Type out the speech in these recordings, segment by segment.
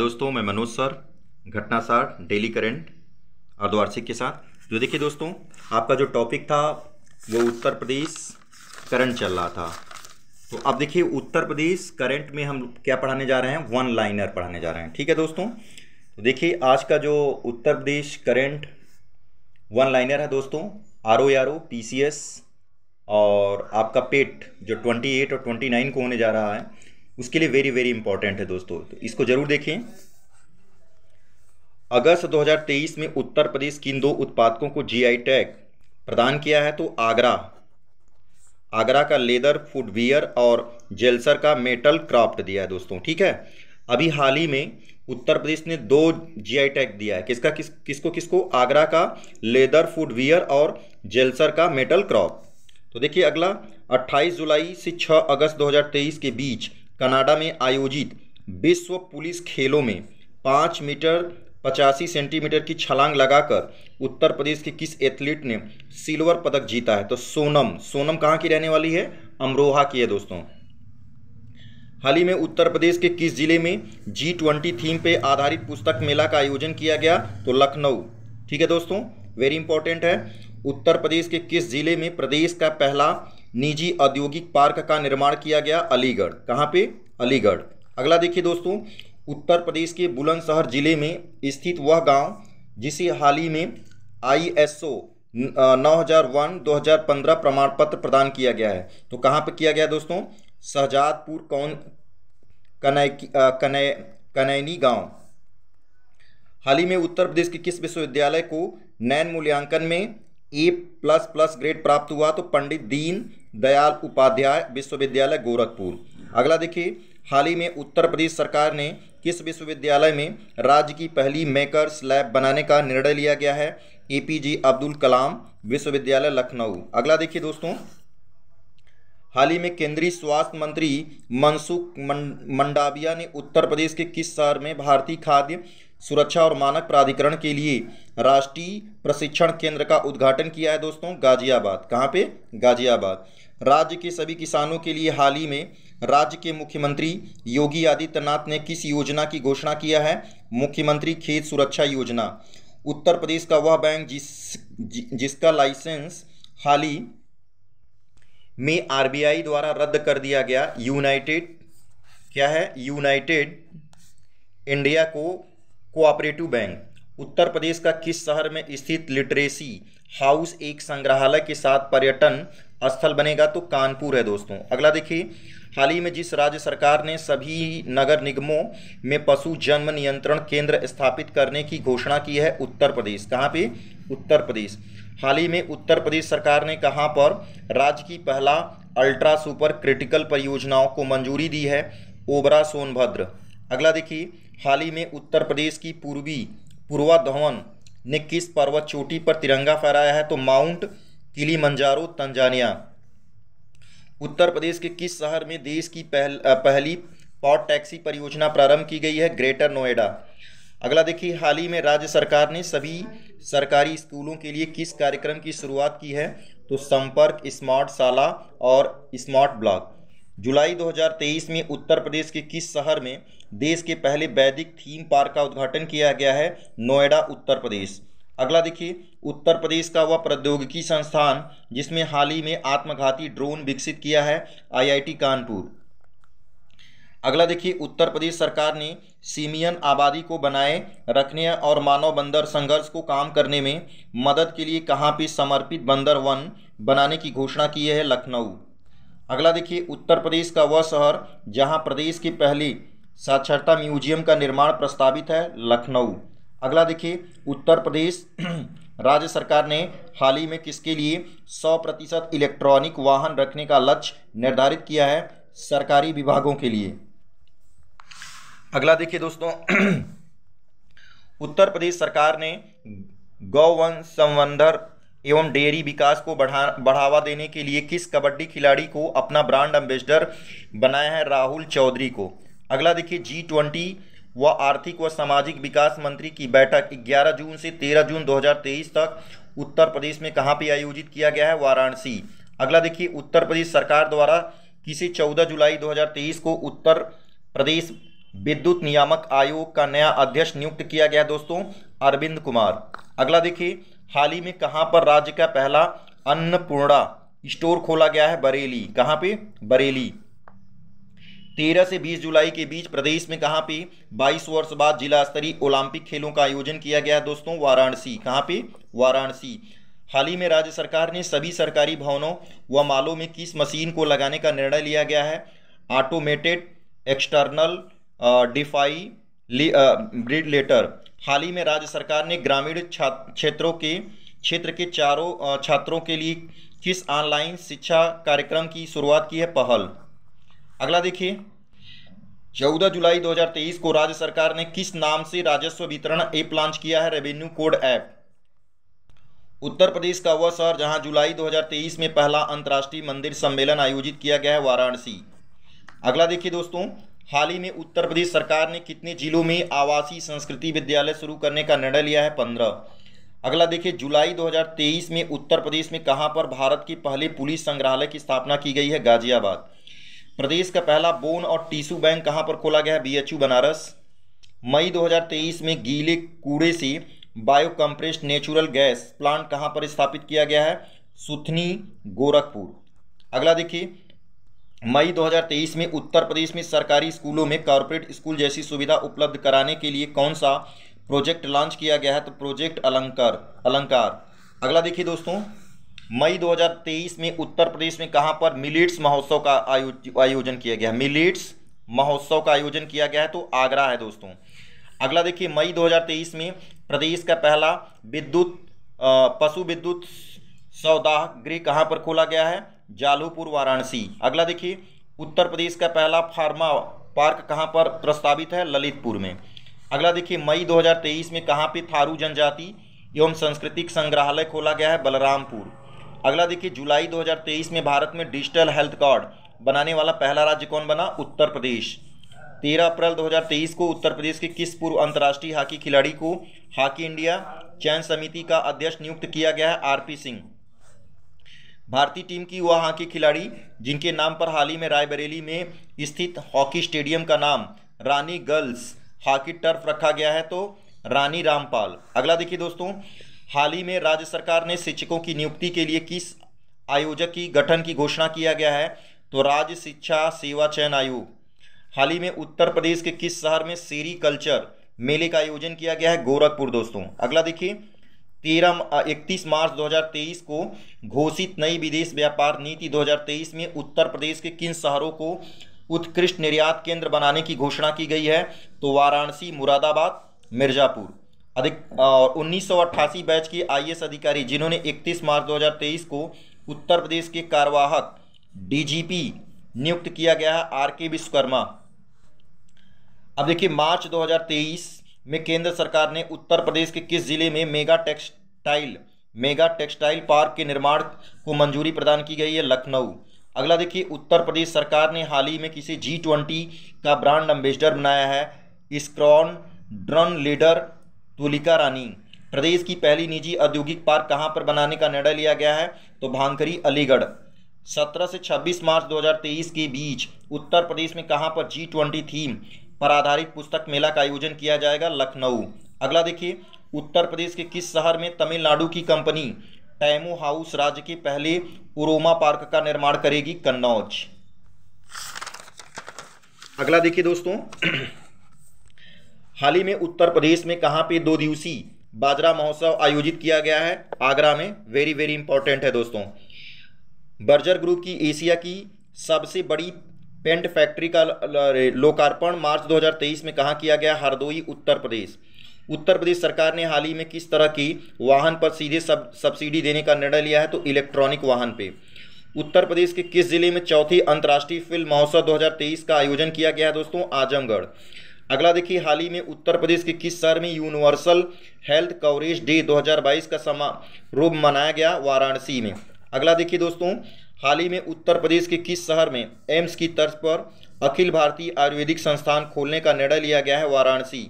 दोस्तों मैं मनोज सर घटनासार डेली करंट अर्धवार्षिक के साथ जो देखिए दोस्तों आपका जो टॉपिक था वो उत्तर प्रदेश करंट चल रहा था तो अब देखिए उत्तर प्रदेश करंट में हम क्या पढ़ाने जा रहे हैं वन लाइनर पढ़ाने जा रहे हैं ठीक है दोस्तों तो देखिए आज का जो Uttar Pradesh current one liner है दोस्तों R O R O P C S और आपका पेट जो ट्वेंटी एट और ट्वेंटी नाइन को होने जा रहा है उसके लिए वेरी वेरी इंपॉर्टेंट है दोस्तों तो इसको जरूर देखें अगस्त 2023 में उत्तर प्रदेश किन दो उत्पादकों को जीआई टैग प्रदान किया है तो आगरा आगरा का लेदर फुटवियर और जेलसर का मेटल क्राफ्ट दिया है दोस्तों ठीक है अभी हाल ही में उत्तर प्रदेश ने दो जीआई टैग दिया है किसका किस किसको किसको आगरा का लेदर फुटवियर और जेलसर का मेटल क्रॉप तो देखिए अगला 28 जुलाई से 6 अगस्त 2023 के बीच कनाडा में आयोजित विश्व पुलिस खेलों में पाँच मीटर पचासी सेंटीमीटर की छलांग लगाकर उत्तर प्रदेश के किस एथलीट ने सिल्वर पदक जीता है तो सोनम सोनम कहाँ की रहने वाली है अमरोहा की है दोस्तों हाल ही में उत्तर प्रदेश के किस जिले में जी ट्वेंटी थीम पे आधारित पुस्तक मेला का आयोजन किया गया तो लखनऊ ठीक है दोस्तों वेरी इंपॉर्टेंट है उत्तर प्रदेश के किस जिले में प्रदेश का पहला निजी औद्योगिक पार्क का निर्माण किया गया अलीगढ़ कहाँ पे अलीगढ़ अगला देखिए दोस्तों उत्तर प्रदेश के बुलंदशहर जिले में स्थित वह गांव जिसे हाल ही में आई एस ओ नौ हज़ार वन दो हज़ार पंद्रह प्रमाण पत्र प्रदान किया गया है तो कहाँ पर किया गया दोस्तों शहजादपुर कौन कनै कनै कनैनी गांव हाल ही में उत्तर प्रदेश के किस विश्वविद्यालय को नैन मूल्यांकन में ए प्लस प्लस ग्रेड प्राप्त हुआ तो पंडित दीन दयाल उपाध्याय विश्वविद्यालय गोरखपुर अगला देखिए हाल ही में उत्तर प्रदेश सरकार ने किस विश्वविद्यालय में राज्य की पहली मेकर्स लैब बनाने का निर्णय लिया गया है एपीजे अब्दुल कलाम विश्वविद्यालय लखनऊ अगला देखिए दोस्तों हाल ही में केंद्रीय स्वास्थ्य मंत्री मनसुख मंडाविया ने उत्तर प्रदेश के किस शहर में भारतीय खाद्य सुरक्षा और मानक प्राधिकरण के लिए राष्ट्रीय प्रशिक्षण केंद्र का उद्घाटन किया है दोस्तों गाजियाबाद कहाँ पे गाजियाबाद राज्य के सभी किसानों के लिए हाल ही में राज्य के मुख्यमंत्री योगी आदित्यनाथ ने किस योजना की घोषणा किया है मुख्यमंत्री खेत सुरक्षा योजना उत्तर प्रदेश का वह बैंक जिस जि, जिसका लाइसेंस हाल ही में आरबीआई द्वारा रद्द कर दिया गया यूनाइटेड क्या है यूनाइटेड इंडिया को कोऑपरेटिव बैंक उत्तर प्रदेश का किस शहर में स्थित लिटरेसी हाउस एक संग्रहालय के साथ पर्यटन स्थल बनेगा तो कानपुर है दोस्तों अगला देखिए हाल ही में जिस राज्य सरकार ने सभी नगर निगमों में पशु जन्म नियंत्रण केंद्र स्थापित करने की घोषणा की है उत्तर प्रदेश कहाँ पे उत्तर प्रदेश हाल ही में उत्तर प्रदेश सरकार ने कहाँ पर राज्य की पहला अल्ट्रा सुपर क्रिटिकल परियोजनाओं को मंजूरी दी है ओबरा सोनभद्र अगला देखिए हाल ही में उत्तर प्रदेश की पूर्वी पूर्वा धवन ने किस पर्वत चोटी पर तिरंगा फहराया है तो माउंट किली मंजारो तंजानिया उत्तर प्रदेश के किस शहर में देश की पहल, पहली पॉट टैक्सी परियोजना प्रारंभ की गई है ग्रेटर नोएडा अगला देखिए हाल ही में राज्य सरकार ने सभी सरकारी स्कूलों के लिए किस कार्यक्रम की शुरुआत की है तो संपर्क स्मार्ट शाला और स्मार्ट ब्लॉक जुलाई 2023 में उत्तर प्रदेश के किस शहर में देश के पहले वैदिक थीम पार्क का उद्घाटन किया गया है नोएडा उत्तर प्रदेश अगला देखिए उत्तर प्रदेश का वह प्रौद्योगिकी संस्थान जिसमें हाल ही में आत्मघाती ड्रोन विकसित किया है आईआईटी कानपुर अगला देखिए उत्तर प्रदेश सरकार ने सीमियन आबादी को बनाए रखने और मानव बंदर संघर्ष को काम करने में मदद के लिए कहाँ पे समर्पित बंदर वन बनाने की घोषणा की है लखनऊ अगला देखिए उत्तर प्रदेश का वह शहर जहाँ प्रदेश के पहले साक्षरता म्यूजियम का निर्माण प्रस्तावित है लखनऊ अगला देखिए उत्तर प्रदेश राज्य सरकार ने हाल ही में किसके लिए 100 प्रतिशत इलेक्ट्रॉनिक वाहन रखने का लक्ष्य निर्धारित किया है सरकारी विभागों के लिए अगला देखिए दोस्तों उत्तर प्रदेश सरकार ने वन संवर्धन एवं डेयरी विकास को बढ़ा बढ़ावा देने के लिए किस कबड्डी खिलाड़ी को अपना ब्रांड एम्बेसडर बनाया है राहुल चौधरी को अगला देखिए जी ट्वेंटी व आर्थिक व सामाजिक विकास मंत्री की बैठक 11 जून से 13 जून 2023 तक उत्तर प्रदेश में कहाँ पे आयोजित किया गया है वाराणसी अगला देखिए उत्तर प्रदेश सरकार द्वारा किसी 14 जुलाई 2023 को उत्तर प्रदेश विद्युत नियामक आयोग का नया अध्यक्ष नियुक्त किया गया दोस्तों अरविंद कुमार अगला देखिए हाल ही में कहाँ पर राज्य का पहला अन्नपूर्णा स्टोर खोला गया है बरेली कहाँ पे बरेली तेरह से बीस जुलाई के बीच प्रदेश में कहाँ पे बाईस वर्ष बाद जिला स्तरीय ओलंपिक खेलों का आयोजन किया गया दोस्तों वाराणसी कहाँ पे वाराणसी हाल ही में राज्य सरकार ने सभी सरकारी भवनों व मालों में किस मशीन को लगाने का निर्णय लिया गया है automated external defibrillator हाल ही में राज्य सरकार ने ग्रामीण क्षेत्रों के क्षेत्र के चारों छात्रों के लिए किस ऑनलाइन शिक्षा कार्यक्रम की शुरुआत की है पहल अगला देखिए चौदह जुलाई 2023 को राज्य सरकार ने किस नाम से राजस्व वितरण ऐप लॉन्च किया है revenue code app Uttar Pradesh का वह शहर जहां जुलाई 2023 में पहला अंतर्राष्ट्रीय मंदिर सम्मेलन आयोजित किया गया है वाराणसी अगला देखिए दोस्तों हाल ही में उत्तर प्रदेश सरकार ने कितने जिलों में आवासीय संस्कृति विद्यालय शुरू करने का निर्णय लिया है पंद्रह अगला देखिए जुलाई 2023 में उत्तर प्रदेश में कहां पर भारत की पहले पुलिस संग्रहालय की स्थापना की गई है गाजियाबाद प्रदेश का पहला बोन और टीशू बैंक कहाँ पर खोला गया है बीएचयू बनारस मई 2023 में गीले कूड़े से bio compressed natural gas plant कहाँ पर स्थापित किया गया है सुथनी गोरखपुर अगला देखिए मई 2023 में उत्तर प्रदेश में सरकारी स्कूलों में कॉरपोरेट स्कूल जैसी सुविधा उपलब्ध कराने के लिए कौन सा प्रोजेक्ट लॉन्च किया गया है तो प्रोजेक्ट अलंकार अलंकार अगला देखिए दोस्तों मई 2023 में उत्तर प्रदेश में कहाँ पर मिलिट्स महोत्सव का आयोजन किया गया मिलिट्स महोत्सव का आयोजन किया गया है तो आगरा है दोस्तों अगला देखिए मई 2023 में प्रदेश का पहला विद्युत पशु विद्युत सौदाह गृह कहाँ पर खोला गया है जालूपुर वाराणसी अगला देखिए उत्तर प्रदेश का पहला फार्मा पार्क कहाँ पर प्रस्तावित है ललितपुर में अगला देखिए मई 2023 में कहाँ पे थारू जनजाति एवं सांस्कृतिक संग्रहालय खोला गया है बलरामपुर अगला देखिए जुलाई 2023 में भारत में डिजिटल हेल्थ कार्ड बनाने वाला पहला राज्य कौन बना उत्तर प्रदेश तेरह अप्रैल 2023 को उत्तर प्रदेश के किस पूर्व अंतर्राष्ट्रीय हॉकी खिलाड़ी को हॉकी इंडिया चयन समिति का अध्यक्ष नियुक्त किया गया है आर सिंह भारतीय टीम की वह हॉकी खिलाड़ी जिनके नाम पर हाल ही में रायबरेली में स्थित हॉकी स्टेडियम का नाम रानी गर्ल्स हॉकी टर्फ रखा गया है तो रानी रामपाल अगला देखिए दोस्तों हाल ही में राज्य सरकार ने शिक्षकों की नियुक्ति के लिए किस आयोजक की गठन की घोषणा किया गया है तो राज्य शिक्षा सेवा चयन आयोग हाल ही में उत्तर प्रदेश के किस शहर में सेरी कल्चर मेले का आयोजन किया गया है गोरखपुर दोस्तों अगला देखिए तेरह इकतीस मार्च 2023 को घोषित नई विदेश व्यापार नीति 2023 में उत्तर प्रदेश के किन शहरों को उत्कृष्ट निर्यात केंद्र बनाने की घोषणा की गई है तो वाराणसी मुरादाबाद मिर्ज़ापुर अधिक और उन्नीस बैच के आईएएस अधिकारी जिन्होंने 31 मार्च 2023 को उत्तर प्रदेश के कार्यवाहक डीजीपी नियुक्त किया गया है आर के विश्वकर्मा अब देखिए मार्च 2023 में केंद्र सरकार ने उत्तर प्रदेश के किस जिले में mega textile mega textile park के निर्माण को मंजूरी प्रदान की गई है लखनऊ अगला देखिए उत्तर प्रदेश सरकार ने हाल ही में किसी जी ट्वेंटी का ब्रांड एम्बेसडर बनाया है squadron leader Tulika Rani प्रदेश की पहली निजी औद्योगिक पार्क कहाँ पर बनाने का निर्णय लिया गया है तो भांकरी अलीगढ़ 17 से 26 मार्च 2023 के बीच उत्तर प्रदेश में कहाँ पर जी ट्वेंटी थीम पर आधारित पुस्तक मेला का आयोजन किया जाएगा लखनऊ अगला देखिए उत्तर प्रदेश के किस शहर में तमिलनाडु की कंपनी टैमो हाउस राज्य के पहले उरोमा पार्क का निर्माण करेगी कन्नौज अगला देखिए दोस्तों हाल ही में उत्तर प्रदेश में कहाँ पे दो दिवसीय बाजरा महोत्सव आयोजित किया गया है आगरा में वेरी वेरी इंपॉर्टेंट है दोस्तों बर्जर ग्रुप की एशिया की सबसे बड़ी पेंट फैक्ट्री का लोकार्पण मार्च 2023 में कहाँ किया गया हरदोई उत्तर प्रदेश उत्तर प्रदेश सरकार ने हाल ही में किस तरह की वाहन पर सीधे सब सब्सिडी देने का निर्णय लिया है तो इलेक्ट्रॉनिक वाहन पे उत्तर प्रदेश के किस जिले में चौथी अंतर्राष्ट्रीय फिल्म महोत्सव 2023 का आयोजन किया गया है दोस्तों आजमगढ़ अगला देखिए हाल ही में उत्तर प्रदेश के किस शहर में यूनिवर्सल हेल्थ कवरेज डे 2022 का समारोह मनाया गया वाराणसी में अगला देखिए दोस्तों हाल ही में उत्तर प्रदेश के किस शहर में एम्स की तर्ज पर अखिल भारतीय आयुर्वेदिक संस्थान खोलने का निर्णय लिया गया है वाराणसी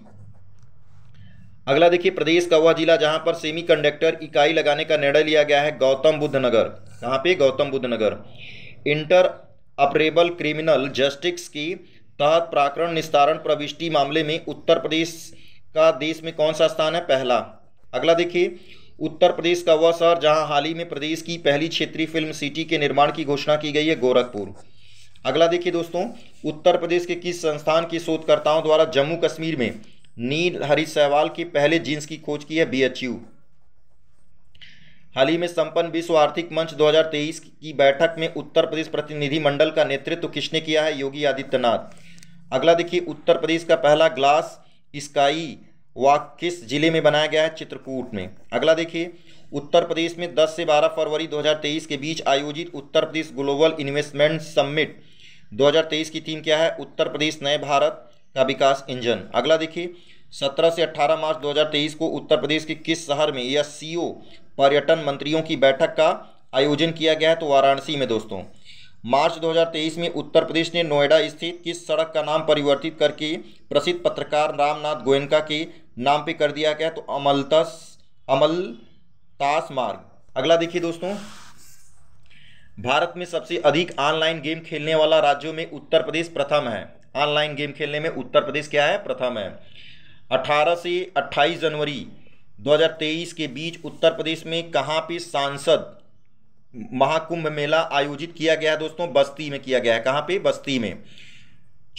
अगला देखिए प्रदेश का वह जिला जहां पर सेमीकंडक्टर इकाई लगाने का निर्णय लिया गया है गौतम बुद्ध नगर कहाँ पे Gautam Buddh Nagar interoperable criminal justice की तहत प्राकरण निस्तारण प्रविष्टि मामले में उत्तर प्रदेश का देश में कौन सा स्थान है पहला अगला देखिए उत्तर प्रदेश का वह शहर जहां हाल ही में प्रदेश की पहली क्षेत्रीय फिल्म सिटी के निर्माण की घोषणा की गई है गोरखपुर अगला देखिए दोस्तों उत्तर प्रदेश के किस संस्थान के शोधकर्ताओं द्वारा जम्मू कश्मीर में नील हरी सहवाल के पहले जींस की खोज की है बी हाल ही में संपन्न विश्व आर्थिक मंच 2023 की बैठक में उत्तर प्रदेश प्रतिनिधिमंडल का नेतृत्व किसने किया है योगी आदित्यनाथ अगला देखिए उत्तर प्रदेश का पहला ग्लास स्काई वॉक किस जिले में बनाया गया है चित्रकूट में अगला देखिए उत्तर प्रदेश में 10 से 12 फरवरी 2023 के बीच आयोजित Uttar Pradesh global investment summit 2023 की थीम क्या है उत्तर प्रदेश नए भारत का विकास इंजन अगला देखिए 17 से 18 मार्च 2023 को उत्तर प्रदेश के किस शहर में यह सीओ पर्यटन मंत्रियों की बैठक का आयोजन किया गया है तो वाराणसी में दोस्तों मार्च 2023 में उत्तर प्रदेश ने नोएडा स्थित किस सड़क का नाम परिवर्तित करके प्रसिद्ध पत्रकार रामनाथ गोयनका के नाम पे कर दिया गया तो अमलतस अमलतास मार्ग अगला देखिए दोस्तों भारत में सबसे अधिक ऑनलाइन गेम खेलने वाला राज्यों में उत्तर प्रदेश प्रथम है ऑनलाइन गेम खेलने में उत्तर प्रदेश क्या है प्रथम है 18 से 28 जनवरी 2023 के बीच उत्तर प्रदेश में कहाँ पे सांसद महाकुंभ मेला आयोजित किया गया दोस्तों बस्ती में किया गया है कहाँ पे बस्ती में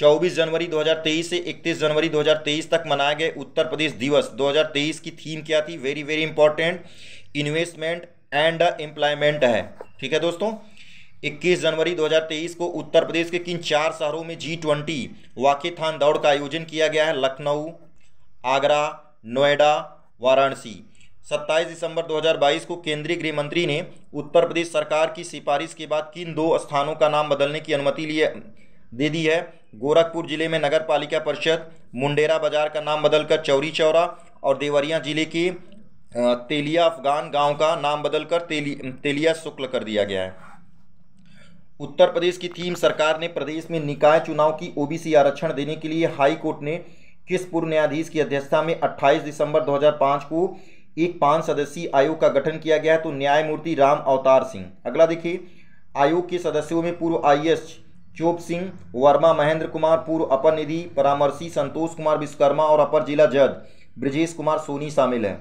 24 जनवरी 2023 से 31 जनवरी 2023 तक मनाए गए उत्तर प्रदेश दिवस 2023 की थीम क्या थी very very important investment and employment है ठीक है दोस्तों 21 जनवरी 2023 को उत्तर प्रदेश के किन चार शहरों में जी ट्वेंटी दौड़ का आयोजन किया गया है लखनऊ आगरा नोएडा वाराणसी 27 दिसंबर 2022 को केंद्रीय गृह मंत्री ने उत्तर प्रदेश सरकार की सिफारिश के बाद किन दो स्थानों का नाम बदलने की अनुमति लिए दे दी है गोरखपुर जिले में नगर पालिका परिषद मुंडेरा बाजार का नाम बदलकर चौरी चौरा और देवरिया जिले की तेलिया अफगान गांव का नाम बदलकर तेली तेलिया शुक्ल कर दिया गया है उत्तर प्रदेश की थीम सरकार ने प्रदेश में निकाय चुनाव की ओबीसी आरक्षण देने के लिए हाई कोर्ट ने किस पूर्व न्यायाधीश की अध्यक्षता में 28 दिसंबर 2005 को एक पांच सदस्यीय आयोग का गठन किया गया है तो न्यायमूर्ति राम अवतार सिंह अगला देखिए आयोग के सदस्यों में पूर्व आई चोप सिंह वर्मा महेंद्र कुमार पूर्व अपर निधि परामर्शी संतोष कुमार विश्वकर्मा और अपर जिला जज ब्रजेश कुमार सोनी शामिल हैं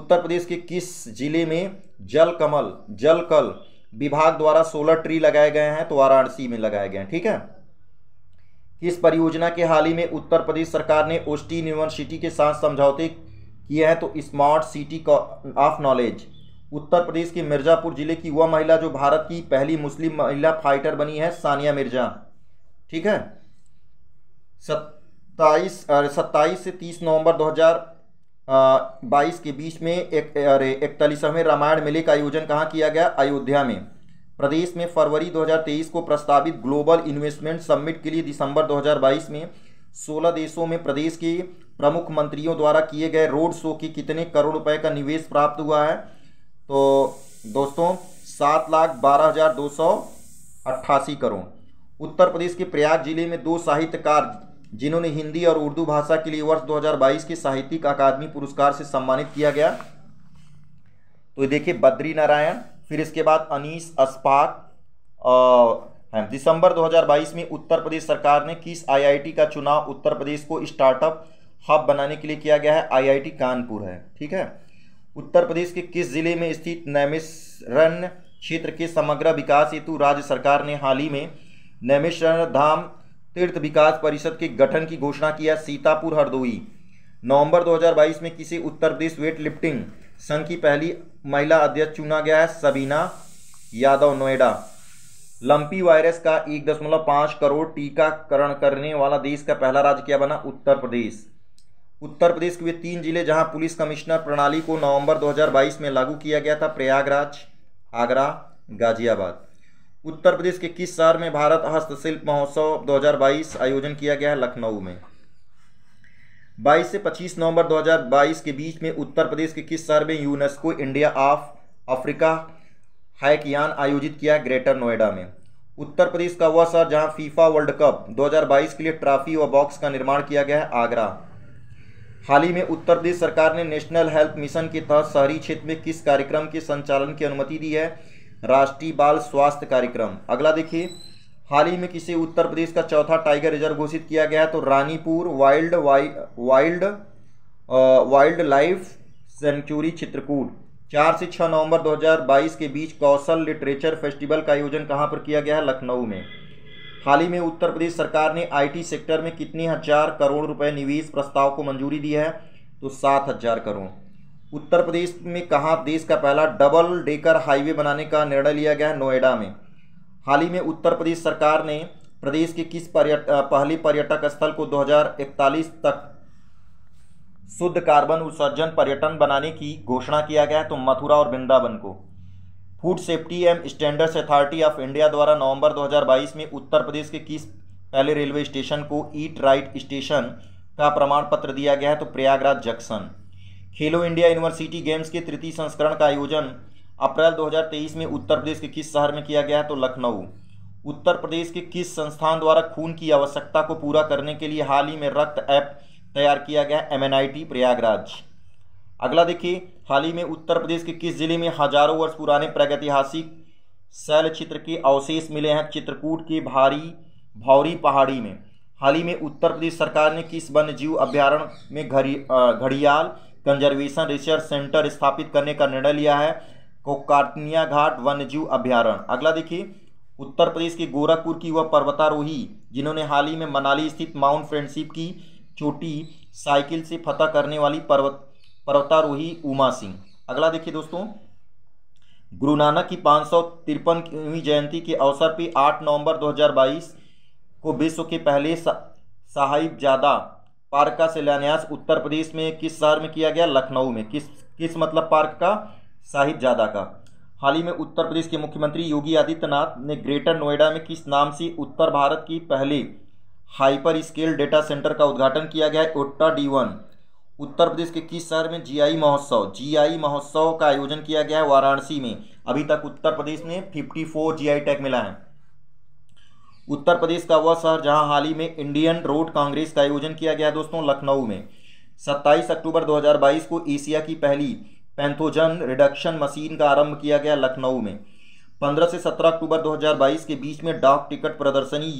उत्तर प्रदेश के किस जिले में जल कमल जल कल विभाग द्वारा सोलर ट्री लगाए गए हैं तो वाराणसी में लगाए गए हैं ठीक है किस परियोजना के हाल ही में उत्तर प्रदेश सरकार ने ओस्टी यूनिवर्सिटी के साथ समझौते किया है तो smart city of knowledge Uttar Pradesh के मिर्ज़ापुर ज़िले की वह महिला जो भारत की पहली मुस्लिम महिला फाइटर बनी है सानिया मिर्ज़ा ठीक है सत्ताईस सत्ताईस से तीस नवंबर 2022 के बीच में एक अरे इकतालीसवें रामायण मेले का आयोजन कहाँ किया गया अयोध्या में प्रदेश में फरवरी 2023 को प्रस्तावित ग्लोबल इन्वेस्टमेंट समिट के लिए दिसंबर 2022 में 16 देशों में प्रदेश की प्रमुख मंत्रियों द्वारा किए गए रोड शो की कितने करोड़ रुपए का निवेश प्राप्त हुआ है तो दोस्तों सात लाख बारह हज़ार दो सौ अट्ठासी करोड़ उत्तर प्रदेश के प्रयाग जिले में दो साहित्यकार जिन्होंने हिंदी और उर्दू भाषा के लिए वर्ष 2022 के साहित्यिक अकादमी पुरस्कार से सम्मानित किया गया तो देखिए बद्री नारायण फिर इसके बाद अनीस अस्पाक हाँ, दिसंबर 2022 में उत्तर प्रदेश सरकार ने किस आईआईटी का चुनाव उत्तर प्रदेश को स्टार्टअप हब बनाने के लिए किया गया है आईआईटी कानपुर है ठीक है उत्तर प्रदेश के किस जिले में स्थित नैमिशरण क्षेत्र के समग्र विकास हेतु राज्य सरकार ने हाल ही में नैमिशरण धाम तीर्थ विकास परिषद के गठन की घोषणा किया सीतापुर हरदोई नवंबर 2022 में किसी उत्तर प्रदेश वेट लिफ्टिंग संघ की पहली महिला अध्यक्ष चुना गया है सबीना यादव नोएडा लंपी वायरस का एक दशमलव पाँच करोड़ टीकाकरण करने वाला देश का पहला राज्य क्या बना उत्तर प्रदेश उत्तर प्रदेश के वे तीन जिले जहां पुलिस कमिश्नर प्रणाली को नवंबर 2022 में लागू किया गया था प्रयागराज आगरा गाजियाबाद उत्तर प्रदेश के किस शहर में भारत हस्तशिल्प महोत्सव 2022 आयोजन किया गया है लखनऊ में 22 से 25 नवंबर 2022 के बीच में उत्तर प्रदेश के किस शहर में UNESCO India of Africa hackathon आयोजित किया ग्रेटर नोएडा में उत्तर प्रदेश का वह शहर जहाँ फीफा वर्ल्ड कप दो के लिए ट्रॉफी व बॉक्स का निर्माण किया गया है आगरा हाल ही में उत्तर प्रदेश सरकार ने नेशनल हेल्थ मिशन के तहत शहरी क्षेत्र में किस कार्यक्रम के संचालन की अनुमति दी है राष्ट्रीय बाल स्वास्थ्य कार्यक्रम अगला देखिए हाल ही में किसे उत्तर प्रदेश का चौथा टाइगर रिजर्व घोषित किया गया तो रानीपुर वाइल्ड वाइ, wild wildlife sanctuary Chitrakoot चार से छः नवंबर 2022 के बीच कौशल लिटरेचर फेस्टिवल का आयोजन कहाँ पर किया गया है लखनऊ में हाल ही में उत्तर प्रदेश सरकार ने आईटी सेक्टर में कितने हजार करोड़ रुपए निवेश प्रस्ताव को मंजूरी दी है तो सात हजार करोड़ उत्तर प्रदेश में कहाँ देश का पहला डबल डेकर हाईवे बनाने का निर्णय लिया गया है नोएडा में हाल ही में उत्तर प्रदेश सरकार ने प्रदेश के किस पर्यट पहली पर्यटक स्थल को दो तक शुद्ध कार्बन उत्सर्जन पर्यटन बनाने की घोषणा किया गया है तो मथुरा और वृंदावन को food safety and standards authority of India द्वारा नवंबर 2022 में उत्तर प्रदेश के किस पहले रेलवे स्टेशन को ईट राइट स्टेशन का प्रमाण पत्र दिया गया है तो Prayagraj junction Khelo India university games के तृतीय संस्करण का आयोजन अप्रैल 2023 में उत्तर प्रदेश के किस शहर में किया गया है तो लखनऊ उत्तर प्रदेश के किस संस्थान द्वारा खून की आवश्यकता को पूरा करने के लिए हाल ही में रक्त ऐप तैयार किया गया एम प्रयागराज अगला देखिए हाल ही में उत्तर प्रदेश के किस जिले में हजारों वर्ष पुराने प्रागैतिहासिक शैल चित्र के अवशेष मिले हैं चित्रकूट के भारी भौरी पहाड़ी में हाल ही में उत्तर प्रदेश सरकार ने किस वन्य जीव अभ्यारण्य में घड़ी घड़ियाल कंजर्वेशन रिसर्च सेंटर स्थापित करने का निर्णय लिया है कोकाटनिया घाट वन्य जीव अभ्यारण्य अगला देखिए उत्तर प्रदेश के गोरखपुर की वह पर्वतारोही जिन्होंने हाल ही में मनाली स्थित माउंट फ्रेंडशिप की चोटी साइकिल से फतह करने वाली पर्वत पर्वतारोही उमा सिंह अगला देखिए दोस्तों गुरु नानक की पाँच सौ तिरपनवीं जयंती के अवसर पर 8 नवंबर 2022 को विश्व के पहले साहिबजादा पार्क का शिलान्यास उत्तर प्रदेश में किस शहर में किया गया लखनऊ में किस किस मतलब पार्क का साहिबजादा का हाल ही में उत्तर प्रदेश के मुख्यमंत्री योगी आदित्यनाथ ने ग्रेटर नोएडा में किस नाम से उत्तर भारत की पहले हाइपर स्केल डेटा सेंटर का उद्घाटन किया गया ओट्टा डी वन उत्तर प्रदेश के किस शहर में जीआई महोत्सव जीआई महोत्सव का आयोजन किया गया है वाराणसी में अभी तक उत्तर प्रदेश ने 54 जीआई टैग मिला है उत्तर प्रदेश का वह शहर जहां हाल ही में इंडियन रोड कांग्रेस का आयोजन किया गया दोस्तों लखनऊ में 27 अक्टूबर 2022 को एशिया की पहली पैंथोजन रिडक्शन मशीन का आरंभ किया गया लखनऊ में 15 से 17 अक्टूबर 2022 के बीच में डाक टिकट प्रदर्शनी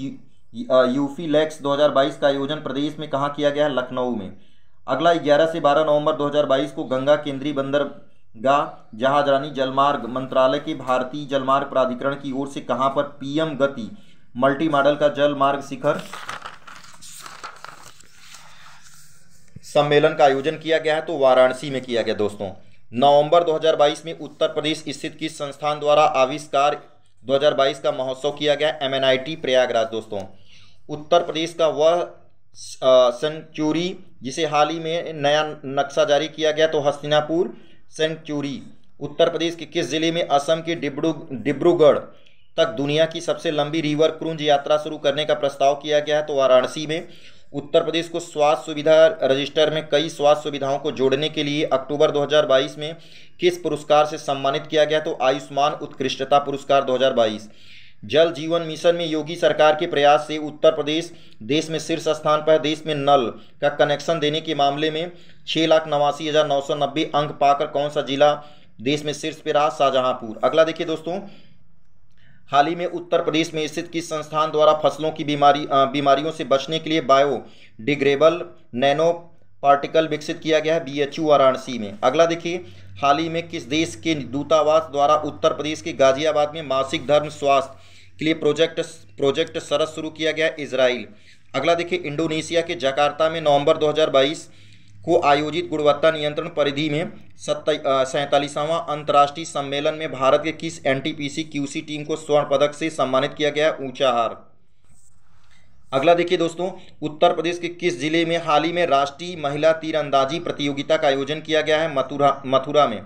यूफी लेक्स 2022 का आयोजन प्रदेश में कहाँ किया गया लखनऊ में अगला 11 से 12 नवंबर 2022 को गंगा केंद्रीय बंदरगाह जहाजरानी जलमार्ग मंत्रालय के भारतीय जलमार्ग प्राधिकरण की ओर से कहां पर पीएम गति मल्टी मॉडल का जलमार्ग शिखर सम्मेलन का आयोजन किया गया है तो वाराणसी में किया गया दोस्तों नवंबर 2022 में उत्तर प्रदेश स्थित किस संस्थान द्वारा आविष्कार 2022 का महोत्सव किया गया एमएनआईटी प्रयागराज दोस्तों उत्तर प्रदेश का वह सेंचुरी जिसे हाल ही में नया नक्शा जारी किया गया तो हस्तिनापुर सेंचुरी उत्तर प्रदेश के किस जिले में असम के डिब्रू डिब्रूगढ़ तक दुनिया की सबसे लंबी रिवर क्रूज यात्रा शुरू करने का प्रस्ताव किया गया है तो वाराणसी में उत्तर प्रदेश को स्वास्थ्य सुविधा रजिस्टर में कई स्वास्थ्य सुविधाओं को जोड़ने के लिए अक्टूबर 2022 में किस पुरस्कार से सम्मानित किया गया तो आयुष्मान उत्कृष्टता पुरस्कार 2022 जल जीवन मिशन में योगी सरकार के प्रयास से उत्तर प्रदेश देश में शीर्ष स्थान पर देश में नल का कनेक्शन देने के मामले में छः लाख नवासी हज़ार नौ सौ नब्बे अंक पाकर कौन सा जिला देश में शीर्ष पर रहा शाहजहांपुर अगला देखिए दोस्तों हाल ही में उत्तर प्रदेश में स्थित किस संस्थान द्वारा फसलों की बीमारी बीमारियों से बचने के लिए बायो डिग्रेबल नैनो पार्टिकल विकसित किया गया है यू वाराणसी में अगला देखिए हाल ही में किस देश के दूतावास द्वारा उत्तर प्रदेश के गाजियाबाद में मासिक धर्म स्वास्थ्य के लिए प्रोजेक्ट प्रोजेक्ट सरस शुरू किया गया इसराइल अगला देखिए इंडोनेशिया के जकार्ता में नवंबर 2022 को आयोजित गुणवत्ता नियंत्रण परिधि में सैंतालीसवां अंतर्राष्ट्रीय सम्मेलन में भारत के किस एनटीपीसी क्यूसी टीम को स्वर्ण पदक से सम्मानित किया गया ऊंचाहार अगला देखिए दोस्तों उत्तर प्रदेश के किस जिले में हाल ही में राष्ट्रीय महिला तीरंदाजी प्रतियोगिता का आयोजन किया गया है मथुरा मथुरा में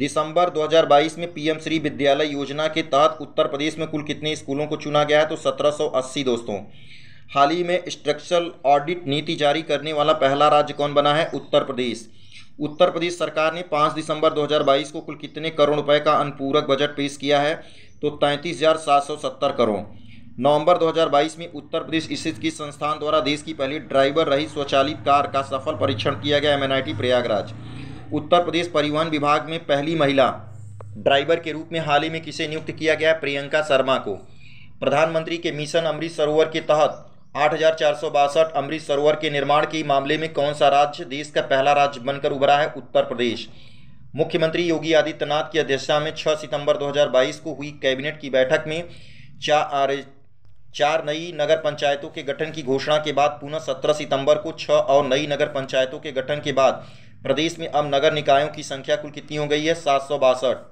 दिसंबर 2022 में पीएम श्री विद्यालय योजना के तहत उत्तर प्रदेश में कुल कितने स्कूलों को चुना गया है तो 1780 दोस्तों हाल ही में स्ट्रक्चरल ऑडिट नीति जारी करने वाला पहला राज्य कौन बना है उत्तर प्रदेश उत्तर प्रदेश सरकार ने 5 दिसंबर 2022 को कुल कितने करोड़ रुपए का अनुपूरक बजट पेश किया है तो तैंतीस करोड़ नवंबर 2022 में उत्तर प्रदेश स्थित किस संस्थान द्वारा देश की पहली ड्राइवर रही स्वचालित कार का सफल परीक्षण किया गया एमएनआईटी प्रयागराज उत्तर प्रदेश परिवहन विभाग में पहली महिला ड्राइवर के रूप में हाल ही में किसे नियुक्त किया गया प्रियंका शर्मा को प्रधानमंत्री के मिशन अमृत सरोवर के तहत आठ अमृत सरोवर के निर्माण के मामले में कौन सा राज्य देश का पहला राज्य बनकर उभरा है उत्तर प्रदेश मुख्यमंत्री योगी आदित्यनाथ की अध्यक्षता में 6 सितंबर 2022 को हुई कैबिनेट की बैठक में चार चार नई नगर पंचायतों के गठन की घोषणा के बाद पुनः 17 सितंबर को छः और नई नगर पंचायतों के गठन के बाद प्रदेश में अब नगर निकायों की संख्या कुल कितनी हो गई है सात सौ बासठ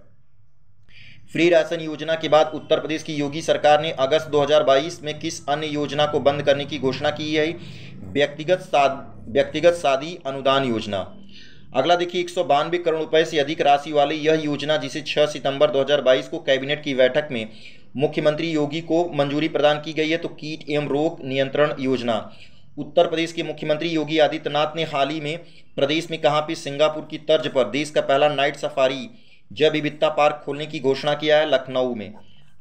फ्री राशन योजना के बाद उत्तर प्रदेश की योगी सरकार ने अगस्त 2022 में किस अन्य योजना को बंद करने की घोषणा की है व्यक्तिगत साद व्यक्तिगत शादी अनुदान योजना अगला देखिए एक करोड़ रुपए से अधिक राशि वाली यह योजना जिसे 6 सितंबर 2022 को कैबिनेट की बैठक में मुख्यमंत्री योगी को मंजूरी प्रदान की गई है तो कीट एवं रोग नियंत्रण योजना उत्तर प्रदेश के मुख्यमंत्री योगी आदित्यनाथ ने हाल ही में प्रदेश में कहाँ पे सिंगापुर की तर्ज पर देश का पहला नाइट सफारी जय विविधता पार्क खोलने की घोषणा किया है लखनऊ में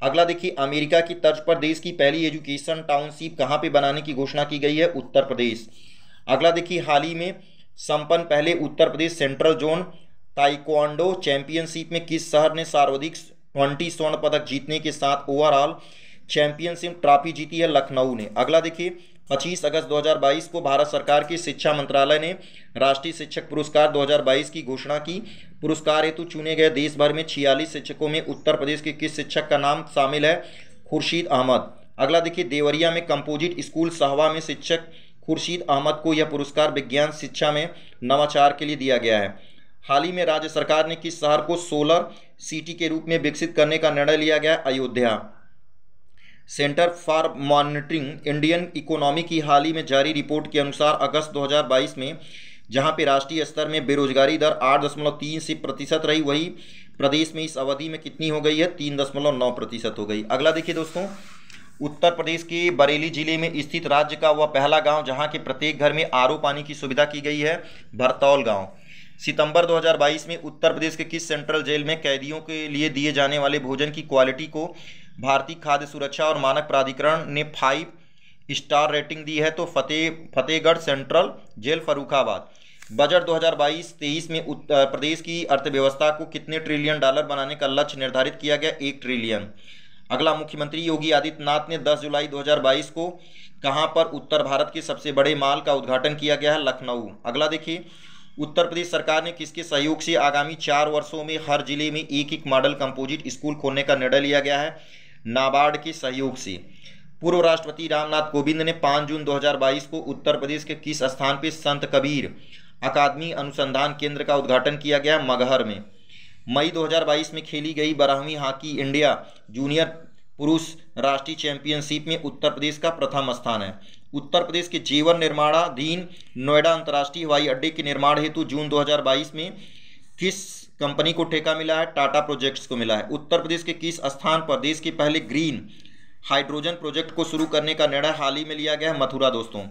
अगला देखिए अमेरिका की तर्ज पर देश की पहली एजुकेशन टाउनशिप कहाँ पे बनाने की घोषणा की गई है उत्तर प्रदेश अगला देखिए हाल ही में संपन्न पहले Uttar Pradesh central zone taekwondo championship में किस शहर ने सर्वाधिक ट्वेंटी स्वर्ण पदक जीतने के साथ ओवरऑल चैंपियनशिप ट्रॉफी जीती है लखनऊ ने अगला देखिए पच्चीस अगस्त 2022 को भारत सरकार के शिक्षा मंत्रालय ने राष्ट्रीय शिक्षक पुरस्कार 2022 की घोषणा की पुरस्कार हेतु चुने गए देश भर में छियालीस शिक्षकों में उत्तर प्रदेश के किस शिक्षक का नाम शामिल है खुर्शीद अहमद अगला देखिए देवरिया में कंपोजिट स्कूल सहवा में शिक्षक खुर्शीद अहमद को यह पुरस्कार विज्ञान शिक्षा में नवाचार के लिए दिया गया है हाल ही में राज्य सरकार ने किस शहर को सोलर सिटी के रूप में विकसित करने का निर्णय लिया गया Ayodhya centre for monitoring Indian economy की हाल ही में जारी रिपोर्ट के अनुसार अगस्त 2022 में जहां पे राष्ट्रीय स्तर में बेरोजगारी दर आठ दशमलव तीन से प्रतिशत रही वही प्रदेश में इस अवधि में कितनी हो गई है तीन दशमलव नौ प्रतिशत हो गई अगला देखिए दोस्तों उत्तर प्रदेश के बरेली जिले में स्थित राज्य का वह पहला गाँव जहाँ के प्रत्येक घर में आर पानी की सुविधा की गई है भरतौल गाँव सितंबर 2022 में उत्तर प्रदेश के किस सेंट्रल जेल में कैदियों के लिए दिए जाने वाले भोजन की क्वालिटी को भारतीय खाद्य सुरक्षा और मानक प्राधिकरण ने फाइव स्टार रेटिंग दी है तो Fateh Fatehgarh central jail Farrukhabad budget 2022-23 में उत्तर प्रदेश की अर्थव्यवस्था को कितने ट्रिलियन डॉलर बनाने का लक्ष्य निर्धारित किया गया एक ट्रिलियन अगला मुख्यमंत्री योगी आदित्यनाथ ने 10 जुलाई 2022 को कहां पर उत्तर भारत के सबसे बड़े माल का उद्घाटन किया गया है लखनऊ अगला देखिए उत्तर प्रदेश सरकार ने किसके सहयोग से आगामी चार वर्षों में हर जिले में एक एक मॉडल कंपोजिट स्कूल खोलने का निर्णय लिया गया है नाबार्ड के सहयोग से पूर्व राष्ट्रपति रामनाथ कोविंद ने 5 जून 2022 को उत्तर प्रदेश के किस स्थान पर संत कबीर अकादमी अनुसंधान केंद्र का उद्घाटन किया गया मगहर में मई 2022 में खेली गई बारहवीं हॉकी इंडिया जूनियर पुरुष राष्ट्रीय चैंपियनशिप में उत्तर प्रदेश का प्रथम स्थान है उत्तर प्रदेश के जीवन निर्माणाधीन नोएडा अंतर्राष्ट्रीय हवाई अड्डे के निर्माण हेतु जून दो में किस कंपनी को ठेका मिला है टाटा प्रोजेक्ट्स को मिला है उत्तर प्रदेश के किस स्थान पर देश की पहले ग्रीन हाइड्रोजन प्रोजेक्ट को शुरू करने का निर्णय हाल ही में लिया गया है मथुरा दोस्तों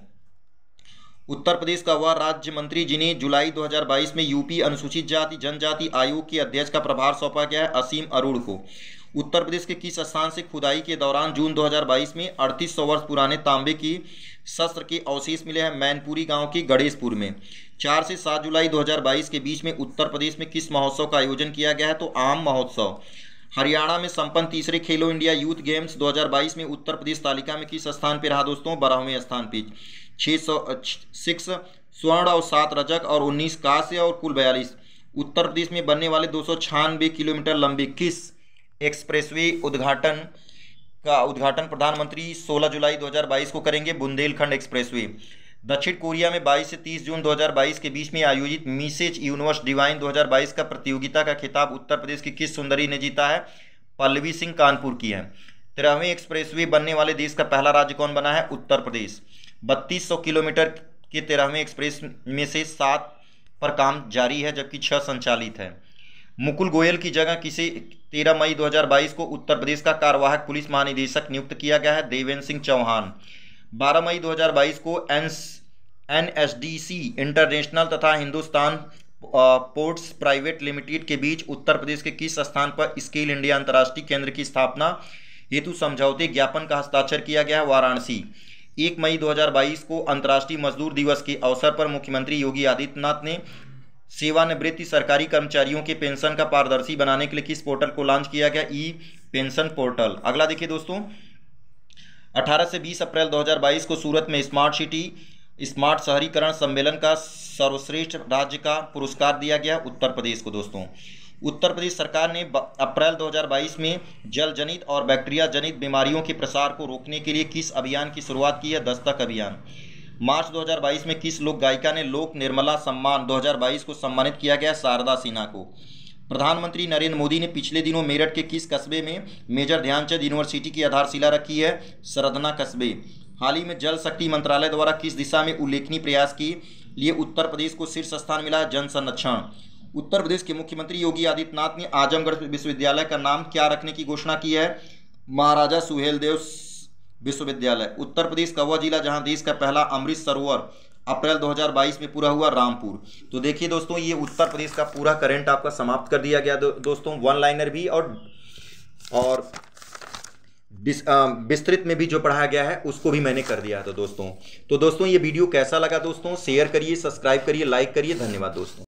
उत्तर प्रदेश का वह राज्य मंत्री जिन्हें जुलाई 2022 में यूपी अनुसूचित जाति जनजाति आयोग के अध्यक्ष का प्रभार सौंपा गया है असीम अरुण को उत्तर प्रदेश के किस स्थान से खुदाई के दौरान जून 2022 में अड़तीस वर्ष पुराने तांबे की शस्त्र के अवशेष मिले हैं मैनपुरी गांव के गणेशपुर में चार से सात जुलाई 2022 के बीच में उत्तर प्रदेश में किस महोत्सव का आयोजन किया गया है तो आम महोत्सव हरियाणा में संपन्न तीसरे खेलो इंडिया यूथ गेम्स 2022 में उत्तर प्रदेश तालिका में किस स्थान पर रहा दोस्तों बारहवें स्थान पर छः सौ सिक्स स्वर्ण और सात रजक और उन्नीस कांस्य और कुल बयालीस उत्तर प्रदेश में बनने वाले दो किलोमीटर लंबी किस एक्सप्रेसवे उद्घाटन का उद्घाटन प्रधानमंत्री 16 जुलाई 2022 को करेंगे बुंदेलखंड एक्सप्रेसवे दक्षिण कोरिया में 22 से 30 जून 2022 के बीच में आयोजित मिसेज यूनिवर्स डिवाइन 2022 का प्रतियोगिता का खिताब उत्तर प्रदेश की किस सुंदरी ने जीता है पल्लवी सिंह कानपुर की है तेरहवीं एक्सप्रेसवे बनने वाले देश का पहला राज्य कौन बना है उत्तर प्रदेश बत्तीस किलोमीटर के तेरहवें एक्सप्रेस में से सात पर काम जारी है जबकि छः संचालित है मुकुल गोयल की जगह किसे 13 मई 2022 को उत्तर प्रदेश का कार्यवाहक पुलिस महानिदेशक नियुक्त किया गया है देवेंद्र सिंह चौहान 12 मई 2022 को एन एन इंटरनेशनल तथा हिंदुस्तान पोर्ट्स प्राइवेट लिमिटेड के बीच उत्तर प्रदेश के किस स्थान पर स्किल इंडिया अंतर्राष्ट्रीय केंद्र की स्थापना हेतु समझौते ज्ञापन का हस्ताक्षर किया गया वाराणसी एक मई 2022 को अंतर्राष्ट्रीय मजदूर दिवस के अवसर पर मुख्यमंत्री योगी आदित्यनाथ ने सेवानिवृत्ति सरकारी कर्मचारियों के पेंशन का पारदर्शी बनाने के लिए किस पोर्टल को लॉन्च किया गया ई पेंशन पोर्टल अगला देखिए दोस्तों 18 से 20 अप्रैल 2022 को सूरत में स्मार्ट सिटी स्मार्ट शहरीकरण सम्मेलन का सर्वश्रेष्ठ राज्य का पुरस्कार दिया गया उत्तर प्रदेश को दोस्तों उत्तर प्रदेश सरकार ने अप्रैल 2022 में जल जनित और बैक्टीरिया जनित बीमारियों के प्रसार को रोकने के लिए किस अभियान की शुरुआत की है दस्तक अभियान मार्च 2022 में किस लोक गायिका ने लोक निर्मला सम्मान 2022 को सम्मानित किया गया शारदा सिन्हा को प्रधानमंत्री नरेंद्र मोदी ने पिछले दिनों मेरठ के किस कस्बे में मेजर ध्यानचंद यूनिवर्सिटी की आधारशिला रखी है सरदना कस्बे हाल ही में जल शक्ति मंत्रालय द्वारा किस दिशा में उल्लेखनीय प्रयास की लिए उत्तर प्रदेश को शीर्ष स्थान मिला जन संरक्षण उत्तर प्रदेश के मुख्यमंत्री योगी आदित्यनाथ ने आजमगढ़ विश्वविद्यालय का नाम क्या रखने की घोषणा की है महाराजा सुहेलदेव विश्वविद्यालय उत्तर प्रदेश का वह जिला जहां देश का पहला अमृत सरोवर अप्रैल 2022 में पूरा हुआ रामपुर तो देखिए दोस्तों ये उत्तर प्रदेश का पूरा करंट आपका समाप्त कर दिया गया दो, दोस्तों वन लाइनर भी और और विस्तृत में भी जो पढ़ाया गया है उसको भी मैंने कर दिया था दोस्तों तो दोस्तों ये वीडियो कैसा लगा दोस्तों शेयर करिए सब्सक्राइब करिए लाइक करिए धन्यवाद दोस्तों